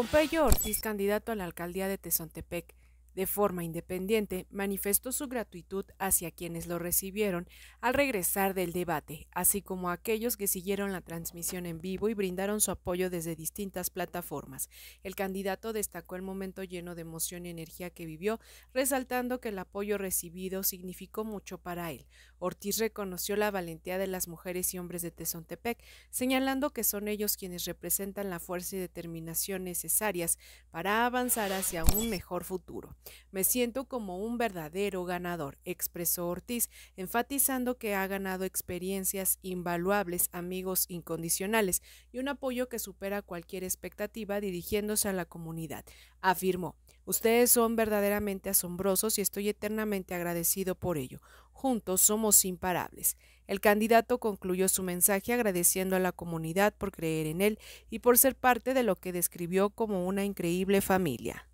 Pompeyo Ortiz, candidato a la alcaldía de Tezontepec, de forma independiente, manifestó su gratitud hacia quienes lo recibieron al regresar del debate, así como a aquellos que siguieron la transmisión en vivo y brindaron su apoyo desde distintas plataformas. El candidato destacó el momento lleno de emoción y energía que vivió, resaltando que el apoyo recibido significó mucho para él. Ortiz reconoció la valentía de las mujeres y hombres de Tezontepec, señalando que son ellos quienes representan la fuerza y determinación necesarias para avanzar hacia un mejor futuro. Me siento como un verdadero ganador, expresó Ortiz, enfatizando que ha ganado experiencias invaluables, amigos incondicionales y un apoyo que supera cualquier expectativa dirigiéndose a la comunidad. Afirmó, ustedes son verdaderamente asombrosos y estoy eternamente agradecido por ello. Juntos somos imparables. El candidato concluyó su mensaje agradeciendo a la comunidad por creer en él y por ser parte de lo que describió como una increíble familia.